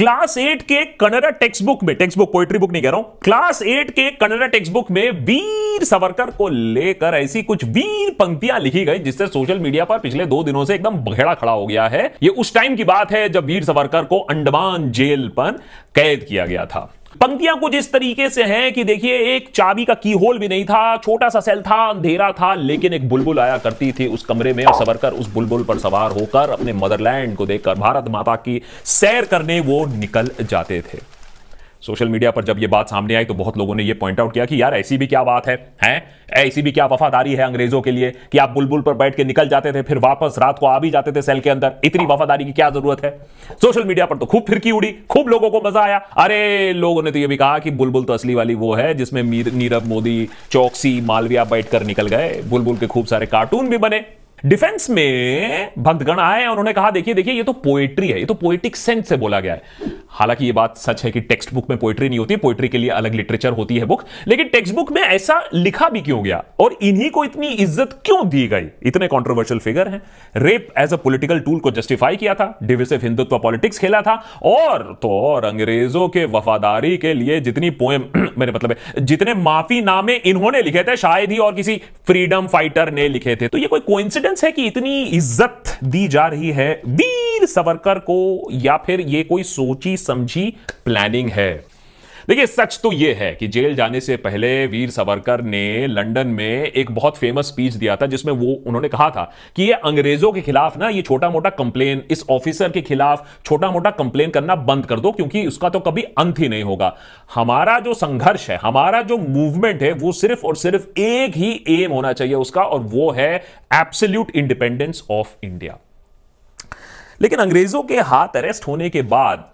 Class eight के कनरा text book में टेक्स्ट बुक पोइट्री बुक नहीं कह रहा हूं क्लास एट के कनरा टेक्स्ट बुक में वीर सावरकर को लेकर ऐसी कुछ वीर पंक्तियां लिखी गई जिससे सोशल मीडिया पर पिछले दो दिनों से एकदम बघेड़ा खड़ा हो गया है ये उस टाइम की बात है जब वीर सावरकर को अंडमान जेल पर कैद किया गया था पंक्तियां कुछ इस तरीके से हैं कि देखिए एक चाबी का की होल भी नहीं था छोटा सा सेल था अंधेरा था लेकिन एक बुलबुल आया करती थी उस कमरे में और कर उस बुलबुल पर सवार होकर अपने मदरलैंड को देखकर भारत माता की सैर करने वो निकल जाते थे सोशल मीडिया पर जब ये बात सामने आई तो बहुत लोगों ने ये पॉइंट आउट किया कि यार ऐसी भी क्या बात है हैं ऐसी भी क्या वफादारी है अंग्रेजों के लिए कि आप बुलबुल पर बैठ के निकल जाते थे फिर वापस रात को आ भी जाते थे सेल के अंदर इतनी वफादारी की क्या जरूरत है सोशल मीडिया पर तो खूब फिरकी उड़ी खूब लोगों को मजा आया अरे लोगों ने तो ये भी कहा कि बुलबुल तो असली वाली वो है जिसमें नीरव मोदी चौकसी मालविया बैठकर निकल गए बुलबुल के खूब सारे कार्टून भी बने डिफेंस में भक्तगण आए और उन्होंने कहा देखिए देखिए ये तो पोएट्री है ये तो पोएटिक सेंस से बोला गया है हालांकि ये बात सच है कि टेक्स्ट बुक में पोएट्री नहीं होती पोएट्री के लिए अलग लिटरेचर होती है बुक लेकिन टेक्स्ट बुक में ऐसा लिखा भी क्यों गया और इन्हीं को इतनी इज्जत क्यों दी गई इतने कॉन्ट्रोवर्शियल फिगर हैं rape as a political tool को जस्टिफाई किया था डिविसिव हिंदुत्व पॉलिटिक्स खेला था और तो और अंग्रेजों के वफादारी के लिए जितनी पोएम मेरे मतलब जितने माफी नामे इन्होंने लिखे थे शायद ही और किसी फ्रीडम फाइटर ने लिखे थे तो ये कोई कोइंसिडेंस सिग्निफिकेंस है कि इतनी इज्जत दी जा रही है वीर सावरकर को या फिर ये कोई सोची समझी प्लानिंग है देखिए सच तो यह है कि जेल जाने से पहले वीर सावरकर ने लंदन में एक बहुत फेमस स्पीच दिया था जिसमें वो उन्होंने कहा था कि ये अंग्रेजों के खिलाफ ना ये छोटा मोटा कंप्लेन इस ऑफिसर के खिलाफ छोटा मोटा कंप्लेन करना बंद कर दो क्योंकि उसका तो कभी अंत ही नहीं होगा हमारा जो संघर्ष है हमारा जो मूवमेंट है वो सिर्फ और सिर्फ एक ही एम होना चाहिए उसका और वो है एब्सोल्यूट इंडिपेंडेंस ऑफ इंडिया लेकिन अंग्रेजों के हाथ अरेस्ट होने के बाद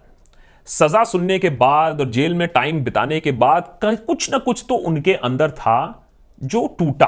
सजा सुनने के बाद और जेल में टाइम बिताने के बाद कुछ ना कुछ तो उनके अंदर था जो टूटा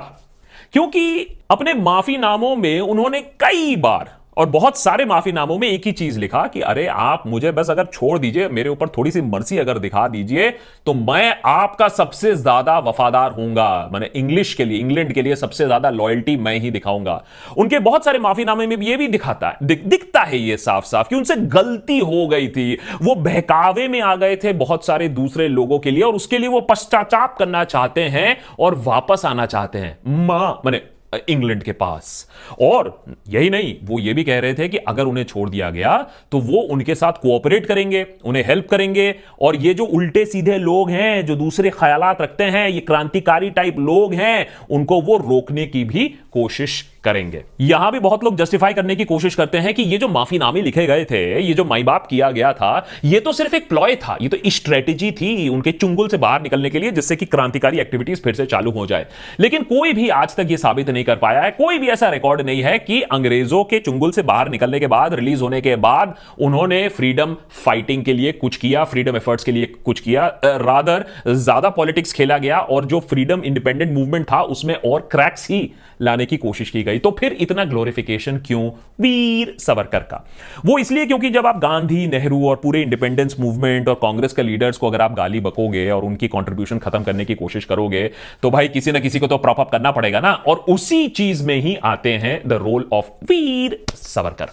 क्योंकि अपने माफी नामों में उन्होंने कई बार और बहुत सारे माफीनामों में एक ही चीज लिखा कि अरे आप मुझे बस अगर छोड़ दीजिए मेरे ऊपर थोड़ी सी मर्सी अगर दिखा दीजिए तो मैं आपका सबसे ज्यादा वफादार हूंगा मैंने इंग्लिश के लिए इंग्लैंड के लिए सबसे ज्यादा लॉयल्टी मैं ही दिखाऊंगा उनके बहुत सारे माफीनामे में ये भी दिखाता है दिख, दिखता है ये साफ साफ कि उनसे गलती हो गई थी वो बहकावे में आ गए थे बहुत सारे दूसरे लोगों के लिए और उसके लिए वो पश्चाताप करना चाहते हैं और वापस आना चाहते हैं मां मैंने इंग्लैंड के पास और यही नहीं वो ये भी कह रहे थे कि अगर उन्हें छोड़ दिया गया तो वो उनके साथ कोऑपरेट करेंगे उन्हें हेल्प करेंगे और ये जो उल्टे सीधे लोग हैं जो दूसरे ख्याल रखते हैं ये क्रांतिकारी टाइप लोग हैं उनको वो रोकने की भी कोशिश करेंगे यहां भी बहुत लोग जस्टिफाई करने की कोशिश करते हैं कि ये जो माफीनामे लिखे गए थे ये जो माई बाप किया गया था ये तो सिर्फ एक प्लॉय था ये तो स्ट्रेटेजी थी उनके चुंगुल से बाहर निकलने के लिए जिससे कि क्रांतिकारी एक्टिविटीज फिर से चालू हो जाए लेकिन कोई भी आज तक ये साबित नहीं कर पाया है कोई भी ऐसा रिकॉर्ड नहीं है कि अंग्रेजों के चुंगल से बाहर निकलने के बाद रिलीज होने के बाद उन्होंने फ्रीडम फाइटिंग के लिए कुछ किया फ्रीडम एफर्ट्स के लिए कुछ किया रादर ज्यादा पॉलिटिक्स खेला गया और जो फ्रीडम इंडिपेंडेंट मूवमेंट था उसमें और क्रैक्स ही लाने की कोशिश की गई तो फिर इतना ग्लोरिफिकेशन क्यों वीर सावरकर का वो इसलिए क्योंकि जब आप गांधी नेहरू और पूरे इंडिपेंडेंस मूवमेंट और कांग्रेस के लीडर्स को अगर आप गाली बकोगे और उनकी कॉन्ट्रीब्यूशन खत्म करने की कोशिश करोगे तो भाई किसी ना किसी को तो प्रॉपअप करना पड़ेगा ना और उसी चीज में ही आते हैं the role of Veer Savarkar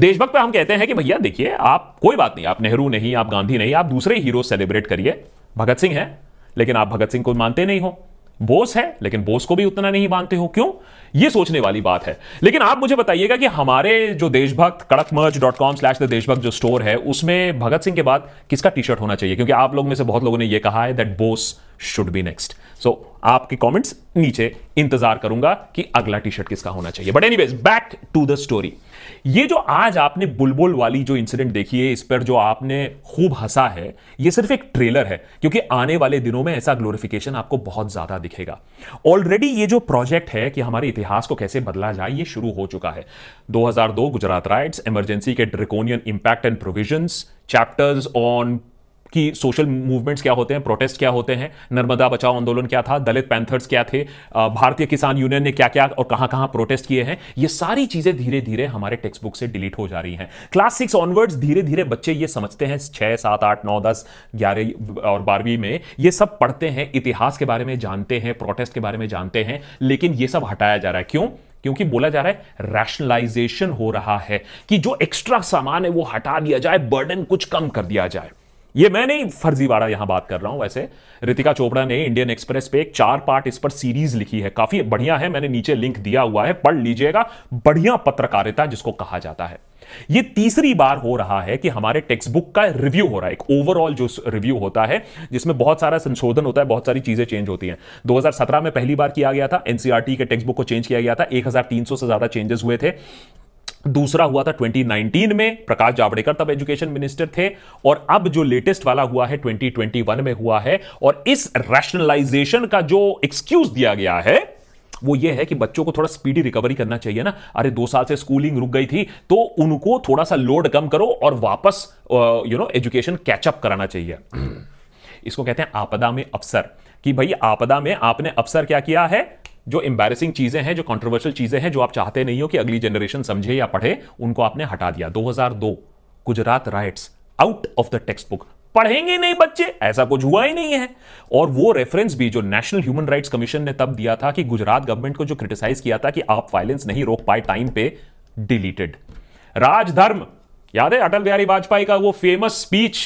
Deshbhakt पे हम कहते हैं कि भैया देखिए आप कोई बात नहीं आप नेहरू नहीं आप गांधी नहीं आप दूसरे हीरो सेलिब्रेट करिए भगत सिंह है लेकिन आप भगत सिंह को मानते नहीं हो बोस है लेकिन बोस को भी उतना नहीं मानते हो क्यों ये सोचने वाली बात है लेकिन आप मुझे बताइएगा कि हमारे जो Deshbhakt Kadakmerch dot com slash the Deshbhakt जो स्टोर है उसमें भगत सिंह के बाद किसका टी शर्ट होना चाहिए क्योंकि आप लोग में से बहुत लोगों ने यह कहा है that Bose should be next so आपके कॉमेंट्स नीचे इंतजार करूंगा कि अगला टी शर्ट किसका होना चाहिए but any back to the story ये जो आज आपने बुलबुल वाली जो इंसिडेंट देखी है इस पर जो आपने खूब हंसा है ये सिर्फ एक ट्रेलर है क्योंकि आने वाले दिनों में ऐसा ग्लोरिफिकेशन आपको बहुत ज़्यादा दिखेगा ऑलरेडी ये जो प्रोजेक्ट है कि हमारे इतिहास को कैसे बदला जाए ये शुरू हो चुका है 2002 गुजरात राइट्स इमरजेंसी के draconian impact and provision chapters on कि सोशल मूवमेंट्स क्या होते हैं प्रोटेस्ट क्या होते हैं नर्मदा बचाओ आंदोलन क्या था दलित पैंथर्स क्या थे भारतीय किसान यूनियन ने क्या क्या और कहां कहां प्रोटेस्ट किए हैं ये सारी चीजें धीरे धीरे हमारे टेक्स्ट बुक से डिलीट हो जा रही हैं क्लास सिक्स ऑनवर्ड्स धीरे धीरे बच्चे ये समझते हैं छः सात आठ नौ दस ग्यारह और बारहवीं में ये सब पढ़ते हैं इतिहास के बारे में जानते हैं प्रोटेस्ट के बारे में जानते हैं लेकिन ये सब हटाया जा रहा है क्यों क्योंकि बोला जा रहा है रैशनलाइजेशन हो रहा है कि जो एक्स्ट्रा सामान है वो हटा दिया जाए बर्डन कुछ कम कर दिया जाए ये मैं नहीं फर्जीवाड़ा यहां बात कर रहा हूं वैसे रितिका चोपड़ा ने इंडियन एक्सप्रेस पे एक चार पार्ट इस पर सीरीज लिखी है काफी बढ़िया है मैंने नीचे लिंक दिया हुआ है पढ़ लीजिएगा बढ़िया पत्रकारिता जिसको कहा जाता है ये तीसरी बार हो रहा है कि हमारे टेक्स्ट बुक का रिव्यू हो रहा है एक ओवरऑल जो रिव्यू होता है जिसमें बहुत सारा संशोधन होता है बहुत सारी चीजें चेंज होती हैं 2017 में पहली बार किया गया था एनसीआरटी e के टेक्स्ट बुक को चेंज किया गया था 1300 से ज्यादा चेंजेस हुए थे दूसरा हुआ था 2019 में प्रकाश जावड़ेकर तब एजुकेशन मिनिस्टर थे और अब जो लेटेस्ट वाला हुआ है 2021 में हुआ है और इस रैशनलाइजेशन का जो एक्सक्यूज दिया गया है वो ये है कि बच्चों को थोड़ा स्पीडी रिकवरी करना चाहिए ना अरे दो साल से स्कूलिंग रुक गई थी तो उनको थोड़ा सा लोड कम करो और वापस यू नो एजुकेशन कैचअप कराना चाहिए इसको कहते हैं आपदा में अवसर कि भाई आपदा में आपने अवसर क्या किया है जो एम्बेसिंग चीज़ें हैं जो कॉन्ट्रोवर्शियल चीज़ें हैं जो आप चाहते नहीं हो कि अगली जनरेशन समझे या पढ़े उनको आपने हटा दिया 2002 Gujarat riots out of the text book पढ़ेंगे नहीं बच्चे ऐसा कुछ हुआ ही नहीं है और वो रेफरेंस भी जो नेशनल ह्यूमन राइट्स कमीशन ने तब दिया था कि गुजरात गवर्नमेंट को जो क्रिटिसाइज किया था कि आप वायलेंस नहीं रोक पाए टाइम पे डिलीटेड राजधर्म याद है अटल बिहारी वाजपेयी का वो फेमस स्पीच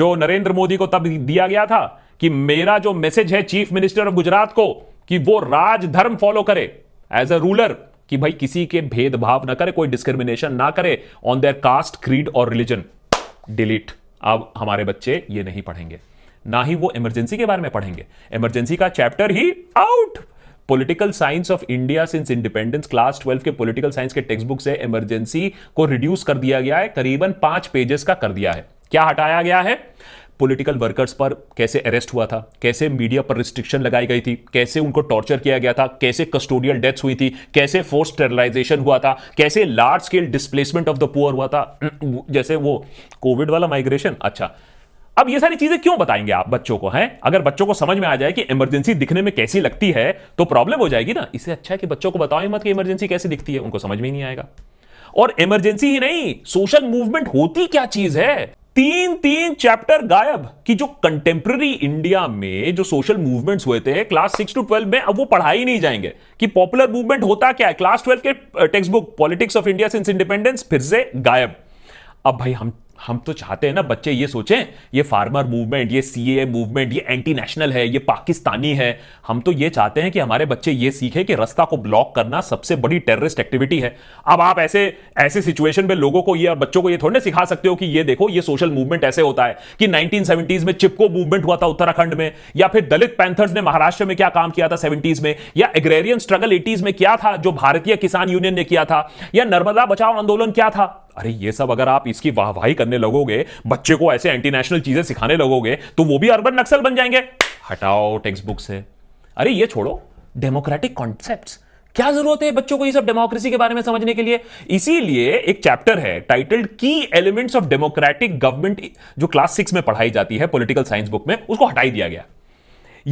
जो नरेंद्र मोदी को तब दिया गया था कि मेरा जो मैसेज है चीफ मिनिस्टर ऑफ गुजरात को कि वो राजधर्म फॉलो करे एज अ रूलर कि भाई किसी के भेदभाव ना करे कोई डिस्क्रिमिनेशन ना करे ऑन देयर कास्ट क्रीड और रिलीजन डिलीट अब हमारे बच्चे ये नहीं पढ़ेंगे ना ही वो इमरजेंसी के बारे में पढ़ेंगे इमरजेंसी का चैप्टर ही out political science of India since independence class twelve के पॉलिटिकल साइंस के टेक्स्ट बुक से इमरजेंसी को रिड्यूस कर दिया गया है करीबन पांच पेजेस का कर दिया है क्या हटाया गया है पॉलिटिकल वर्कर्स पर कैसे अरेस्ट हुआ था कैसे मीडिया पर रिस्ट्रिक्शन लगाई गई थी कैसे उनको टॉर्चर किया गया था कैसे कस्टोडियल डेथ्स हुई थी कैसे फोर्स टेरलाइजेशन हुआ था कैसे large scale displacement of the poor हुआ था जैसे वो कोविड वाला माइग्रेशन अच्छा अब ये सारी चीजें क्यों बताएंगे आप बच्चों को हैं अगर बच्चों को समझ में आ जाए कि इमरजेंसी दिखने में कैसी लगती है तो प्रॉब्लम हो जाएगी ना इससे अच्छा है कि बच्चों को बताओ मत कि इमरजेंसी कैसी दिखती है उनको समझ में नहीं आएगा और इमरजेंसी ही नहीं सोशल मूवमेंट होती क्या चीज है तीन तीन चैप्टर गायब कि जो कंटेम्प्रेरी इंडिया में जो सोशल मूवमेंट्स हुए थे क्लास सिक्स टू ट्वेल्व में अब वो पढ़ाई नहीं जाएंगे कि पॉपुलर मूवमेंट होता क्या है क्लास ट्वेल्व के text book politics of India since independence फिर से गायब अब भाई हम हम तो चाहते हैं ना बच्चे ये सोचें ये फार्मर मूवमेंट ये सी मूवमेंट ये एंटी नेशनल है ये पाकिस्तानी है हम तो ये चाहते हैं कि हमारे बच्चे ये सीखें कि रास्ता को ब्लॉक करना सबसे बड़ी टेररिस्ट एक्टिविटी है अब आप ऐसे ऐसे सिचुएशन में लोगों को ये और बच्चों को ये थोड़े सिखा सकते हो कि ये देखो ये सोशल मूवमेंट ऐसे होता है कि नाइनटीन में चिपको मूवमेंट हुआ था उत्तराखंड में या फिर दलित पैंथर्स ने महाराष्ट्र में क्या काम किया था सेवेंटीज में या एग्रेरियन स्ट्रगल एटीज में क्या था जो भारतीय किसान यूनियन ने किया था या नर्मदा बचाओ आंदोलन क्या था अरे ये सब अगर आप इसकी वाहवाही करने लगोगे बच्चे को ऐसे एंटी नेशनल चीजें सिखाने लगोगे तो वो भी अर्बन नक्सल बन जाएंगे हटाओ टेक्स्ट बुक से अरे ये छोड़ो डेमोक्रेटिक कॉन्सेप्ट क्या जरूरत है बच्चों को ये सब डेमोक्रेसी के बारे में समझने के लिए इसीलिए एक चैप्टर है टाइटल्ड की एलिमेंट्स ऑफ डेमोक्रेटिक गवर्नमेंट जो क्लास सिक्स में पढ़ाई जाती है पॉलिटिकल साइंस बुक में उसको हटाई दिया गया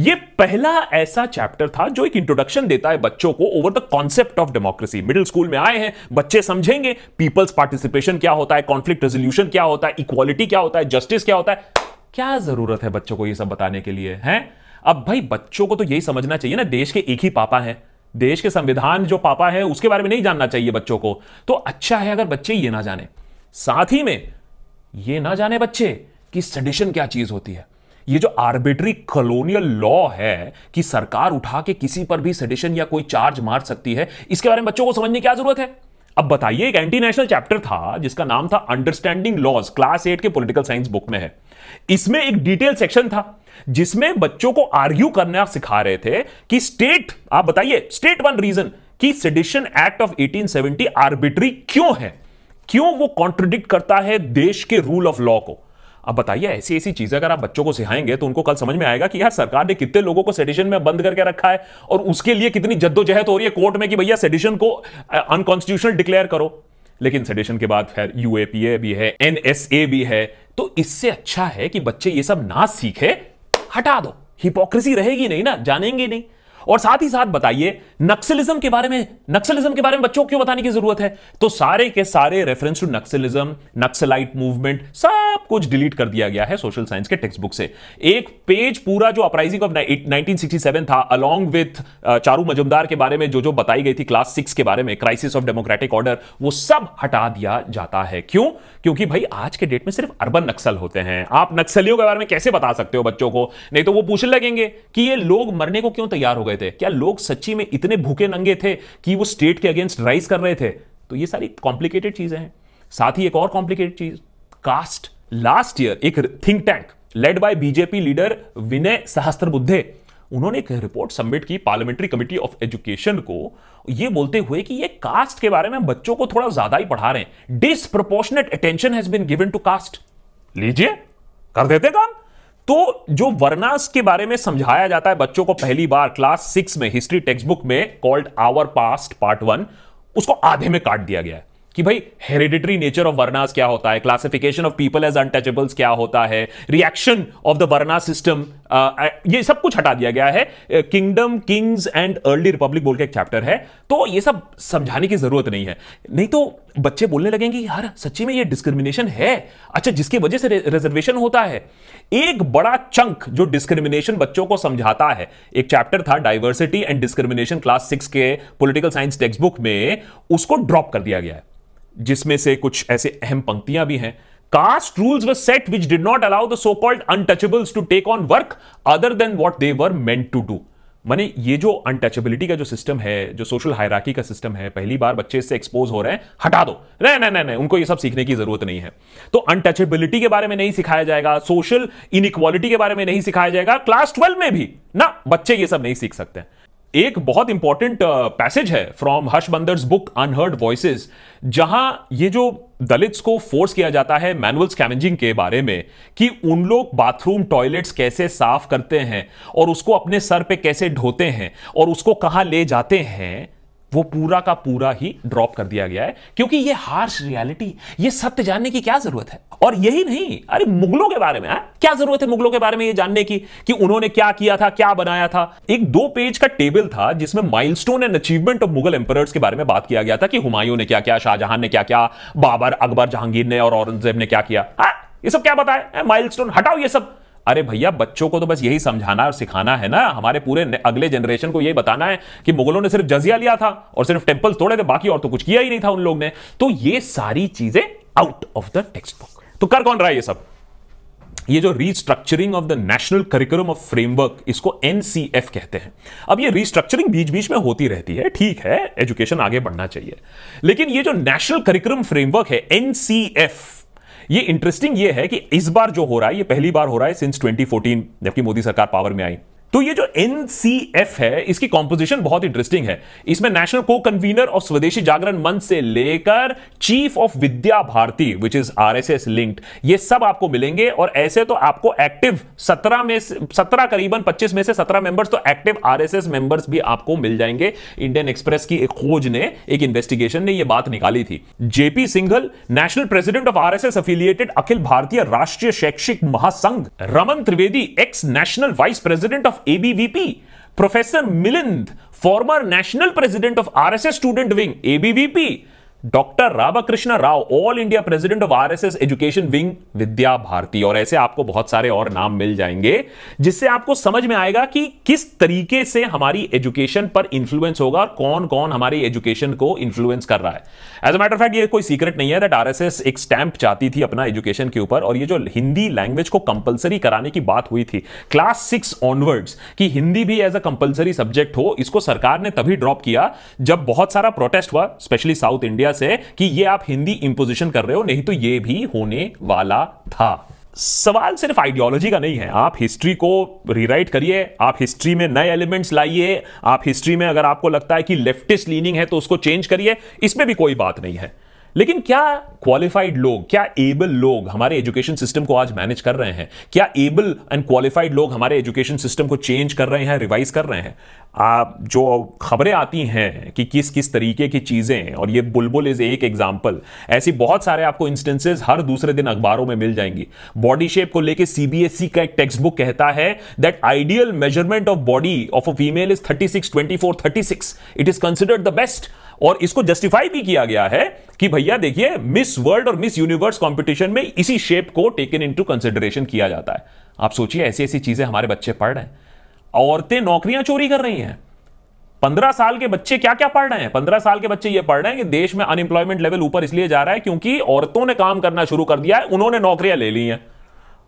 ये पहला ऐसा चैप्टर था जो एक इंट्रोडक्शन देता है बच्चों को over the concept of democracy middle school में आए हैं बच्चे समझेंगे पीपल्स पार्टिसिपेशन क्या होता है कॉन्फ्लिक्ट रेजोल्यूशन क्या होता है इक्वालिटी क्या होता है जस्टिस क्या होता है क्या जरूरत है बच्चों को यह सब बताने के लिए है अब भाई बच्चों को तो यही समझना चाहिए ना देश के एक ही पापा हैं देश के संविधान जो पापा है उसके बारे में नहीं जानना चाहिए बच्चों को तो अच्छा है अगर बच्चे ये ना जाने साथ ही में ये ना जाने बच्चे कि सडिशन क्या चीज होती है ये जो आर्बिट्री कॉलोनियल लॉ है कि सरकार उठा के किसी पर भी सेडिशन या कोई चार्ज मार सकती है इसके बारे में बच्चों को समझने की क्या जरूरत है अब बताइए एक एंटी नेशनल चैप्टर था जिसका नाम था अंडरस्टैंडिंग लॉज क्लास एट के पॉलिटिकल साइंस बुक में है इसमें एक डिटेल सेक्शन था जिसमें बच्चों को आर्ग्यू करना सिखा रहे थे कि स्टेट आप बताइए स्टेट वन रीजन कि सेडिशन एक्ट ऑफ 1870 आर्बिट्री क्यों है क्यों वो कॉन्ट्रोडिक्ट करता है देश के रूल ऑफ लॉ को अब बताइए ऐसी ऐसी चीजें अगर आप बच्चों को सिखाएंगे तो उनको कल समझ में आएगा कि यार सरकार ने कितने लोगों को सेडिशन में बंद करके रखा है और उसके लिए कितनी जद्दोजहद हो रही है कोर्ट में कि भैया सेडिशन को अनकॉन्स्टिट्यूशनल डिक्लेयर करो लेकिन सेडिशन के बाद फिर यूएपीए भी है एनएसए भी है तो इससे अच्छा है कि बच्चे ये सब ना सीखे हटा दो हिपोक्रेसी रहेगी नहीं ना जानेंगे नहीं और साथ ही साथ बताइए नक्सलिज्म के बारे में नक्सलिज्म के बारे में बच्चों को क्यों बताने की जरूरत है तो सारे के सारे reference to naxalism naxalite movement सब कुछ डिलीट कर दिया गया है सोशल साइंस के टेक्स्ट बुक से एक पेज पूरा जो अपराइजिंग ऑफ नाइनटीन था along with uh, Charu Majumdar के बारे में जो जो बताई गई थी क्लास सिक्स के बारे में क्राइसिस ऑफ डेमोक्रेटिक ऑर्डर वो सब हटा दिया जाता है क्यों क्योंकि भाई आज के डेट में सिर्फ अर्बन नक्सल होते हैं आप नक्सलियों के बारे में कैसे बता सकते हो बच्चों को नहीं तो वो पूछने लगेंगे कि ये लोग मरने को क्यों तैयार हो गए रहे थे क्या लोग सच्ची में इतने भूखे नंगे थे कि वो स्टेट के अगेंस्ट राइज कर रहे थे तो ये सारी कॉम्प्लिकेटेड चीज़ें हैं साथ ही एक और कॉम्प्लिकेटेड चीज़ कास्ट लास्ट ईयर एक think tank led by BJP leader Vinay Sahasrabuddhe उन्होंने एक रिपोर्ट सबमिट की पार्लियामेंट्री कमिटी ऑफ एजुकेशन को ये बोलते हुए कि ये कास्ट के बारे में बच्चों को थोड़ा ज्यादा ही पढ़ा रहे हैं disproportionate attention has been given to caste लीजिए कर देते काम तो जो वर्नास के बारे में समझाया जाता है बच्चों को पहली बार क्लास सिक्स में हिस्ट्री टेक्स्ट बुक में called our past part one उसको आधे में काट दिया गया है कि भाई हेरिडिटरी नेचर ऑफ वर्नास क्या होता है classification of people as untouchables क्या होता है reaction of the varna system ये सब कुछ हटा दिया गया है kingdom kings and early republic बोल के एक चैप्टर है तो ये सब समझाने की जरूरत नहीं है नहीं तो बच्चे बोलने लगेंगे यार सच्ची में ये डिस्क्रिमिनेशन है अच्छा जिसकी वजह से रिजर्वेशन होता है एक बड़ा चंक जो डिस्क्रिमिनेशन बच्चों को समझाता है एक चैप्टर था diversity and discrimination class six के पोलिटिकल साइंस टेक्स्ट बुक में उसको ड्रॉप कर दिया गया है जिसमें से कुछ ऐसे अहम पंक्तियां भी हैं caste rules were set which did not allow the so called untouchables to take on work other than what they were meant to do माने ये जो अनटचेबिलिटी का जो सिस्टम है जो सोशल हायराकी का सिस्टम है पहली बार बच्चे इससे एक्सपोज हो रहे हैं हटा दो नहीं नहीं नहीं उनको ये सब सीखने की जरूरत नहीं है तो अनटचेबिलिटी के बारे में नहीं सिखाया जाएगा सोशल इनइक्वालिटी के बारे में नहीं सिखाया जाएगा क्लास ट्वेल्व में भी ना बच्चे ये सब नहीं सीख सकते हैं एक बहुत इंपॉर्टेंट पैसेज uh, है from Harsh Mander's book unheard voices जहां ये जो दलित्स को फोर्स किया जाता है मैनुअल स्कैमेंजिंग के बारे में कि उन लोग बाथरूम टॉयलेट्स कैसे साफ करते हैं और उसको अपने सर पे कैसे ढोते हैं और उसको कहाँ ले जाते हैं वो पूरा का पूरा ही ड्रॉप कर दिया गया है क्योंकि ये हार्श रियलिटी ये सत्य जानने की क्या जरूरत है और यही नहीं अरे मुगलों के बारे में है? हाँ? क्या जरूरत है मुगलों के बारे में ये जानने की कि उन्होंने क्या किया था क्या बनाया था एक दो पेज का टेबल था जिसमें milestone and achievement of Mughal emperors के बारे में बात किया गया था कि हुमायूं ने क्या किया शाहजहां ने क्या किया बाबर अकबर जहांगीर ने और औरंगजेब ने क्या किया आ, हाँ? ये सब क्या बताया माइलस्टोन हाँ, हटाओ ये सब अरे भैया बच्चों को तो बस यही समझाना और सिखाना है ना हमारे पूरे अगले जनरेशन को यही बताना है कि मुगलों ने सिर्फ जजिया लिया था और सिर्फ टेम्पल तोड़े थे बाकी और तो कुछ किया ही नहीं था उन लोग ने तो ये सारी चीजें out of the text book तो कर कौन रहा है ये सब ये जो restructuring of the national curriculum of framework इसको एनसीएफ कहते हैं अब ये रीस्ट्रक्चरिंग बीच बीच में होती रहती है ठीक है एजुकेशन आगे बढ़ना चाहिए लेकिन ये जो नेशनल करिकुलम फ्रेमवर्क है एनसीएफ ये इंटरेस्टिंग ये है कि इस बार जो हो रहा है ये पहली बार हो रहा है सिंस 2014 जबकि मोदी सरकार पावर में आई तो ये जो एन है इसकी कॉम्पोजिशन बहुत इंटरेस्टिंग है इसमें नेशनल को कन्वीनर ऑफ स्वदेशी जागरण मंच से लेकर chief of Vidya Bharati which is RSS linked ये सब आपको मिलेंगे और ऐसे तो आपको एक्टिव 17 में 17 करीबन 25 में से 17 मेंबर्स तो एक्टिव एस मेंबर्स भी आपको मिल जाएंगे इंडियन एक्सप्रेस की एक खोज ने एक इन्वेस्टिगेशन ने यह बात निकाली थी JP Singhal national president of एस affiliated Akhil Bharatiya Rashtriya Shaikshik Mahasangh Raman Trivedi ex national vice president of of ABVP, Professor Milind, former national president of RSS student wing, ABVP, doctor Ramakrishna Rao all India president of RSS education wing Vidya Bharati और ऐसे आपको बहुत सारे और नाम मिल जाएंगे जिससे आपको समझ में आएगा कि किस तरीके से हमारी एजुकेशन पर इन्फ्लुएंस होगा और कौन कौन हमारी एजुकेशन को इन्फ्लुएंस कर रहा है एज अ मैटर फैक्ट ये कोई सीक्रेट नहीं है दैट आरएसएस एक स्टैंप चाहती थी अपना एजुकेशन के ऊपर और ये जो हिंदी लैंग्वेज को कंपलसरी कराने की बात हुई थी क्लास सिक्स ऑनवर्ड्स कि हिंदी भी एज अ कंपलसरी सब्जेक्ट हो इसको सरकार ने तभी ड्रॉप किया जब बहुत सारा प्रोटेस्ट हुआ स्पेशली साउथ इंडिया है कि ये आप हिंदी इंपोजिशन कर रहे हो नहीं तो ये भी होने वाला था सवाल सिर्फ आइडियोलॉजी का नहीं है आप हिस्ट्री को रीराइट करिए आप हिस्ट्री में नए एलिमेंट्स लाइए आप हिस्ट्री में अगर आपको लगता है कि लेफ्टिस्ट लीनिंग है तो उसको चेंज करिए इसमें भी कोई बात नहीं है लेकिन क्या क्वालिफाइड लोग क्या एबल लोग हमारे एजुकेशन सिस्टम को आज मैनेज कर रहे हैं क्या एबल एंड क्वालिफाइड लोग हमारे एजुकेशन सिस्टम को चेंज कर रहे हैं रिवाइज कर रहे हैं आप जो खबरें आती हैं कि किस किस तरीके की चीज़ें और ये बुलबुल इज एक एग्जाम्पल ऐसी बहुत सारे आपको इंस्टेंसेज हर दूसरे दिन अखबारों में मिल जाएंगी बॉडी शेप को लेकर सीबीएसई e का एक टेक्स्ट बुक कहता है that ideal measurement of body of a female is thirty six twenty four thirty six it is considered the best और इसको जस्टिफाई भी किया गया है कि भैया देखिए मिस वर्ल्ड और मिस यूनिवर्स कंपटीशन में इसी शेप को टेकन इनटू कंसिडरेशन किया जाता है आप सोचिए ऐसी ऐसी चीजें हमारे बच्चे पढ़ रहे हैं औरतें नौकरियां चोरी कर रही हैं पंद्रह साल के बच्चे क्या क्या पढ़ रहे हैं पंद्रह साल के बच्चे ये पढ़ रहे हैं कि देश में अनएम्प्लॉयमेंट लेवल ऊपर इसलिए जा रहा है क्योंकि औरतों ने काम करना शुरू कर दिया है उन्होंने नौकरियां ले ली हैं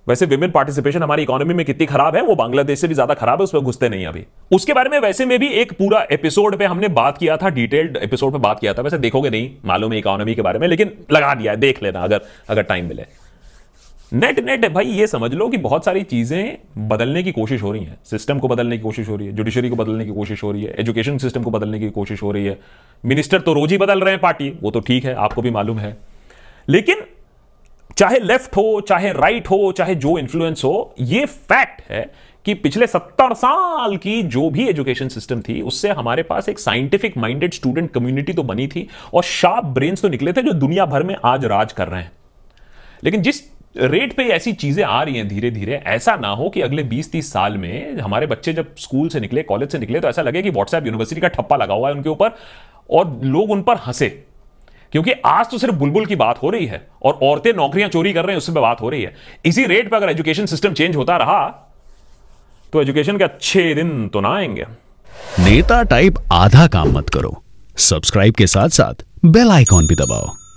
वैसे विमेन पार्टिसिपेशन हमारी इकोनॉमी में कितनी खराब है वो बांग्लादेश से भी ज्यादा खराब है उसमें घुसते नहीं अभी उसके बारे में वैसे में भी एक पूरा एपिसोड पे हमने बात किया था डिटेल्ड एपिसोड पे बात किया था वैसे देखोगे नहीं मालूम है इकोनॉमी के बारे में लेकिन लगा दिया है देख लेना अगर अगर टाइम मिले नेट नेट भाई ये समझ लो कि बहुत सारी चीज़ें बदलने की कोशिश हो रही हैं सिस्टम को बदलने की कोशिश हो रही है जुडिशरी को बदलने की कोशिश हो रही है एजुकेशन सिस्टम को बदलने की कोशिश हो रही है मिनिस्टर तो रोज ही बदल रहे हैं पार्टी वो तो ठीक है आपको भी मालूम है लेकिन चाहे लेफ्ट हो चाहे राइट हो चाहे जो इन्फ्लुएंस हो ये फैक्ट है कि पिछले सत्तर साल की जो भी एजुकेशन सिस्टम थी उससे हमारे पास एक साइंटिफिक माइंडेड स्टूडेंट कम्युनिटी तो बनी थी और शार्प ब्रेन्स तो निकले थे जो दुनिया भर में आज राज कर रहे हैं लेकिन जिस रेट पे ऐसी चीजें आ रही हैं धीरे धीरे ऐसा ना हो कि अगले 20-30 साल में हमारे बच्चे जब स्कूल से निकले कॉलेज से निकले तो ऐसा लगे कि व्हाट्सएप यूनिवर्सिटी का ठप्पा लगा हुआ है उनके ऊपर और लोग उन पर हंसे क्योंकि आज तो सिर्फ बुलबुल की बात हो रही है और औरतें नौकरियां चोरी कर रहे हैं उससे बात हो रही है इसी रेट पर अगर एजुकेशन सिस्टम चेंज होता रहा तो एजुकेशन के अच्छे दिन तो ना आएंगे नेता टाइप आधा काम मत करो सब्सक्राइब के साथ साथ बेल आइकॉन भी दबाओ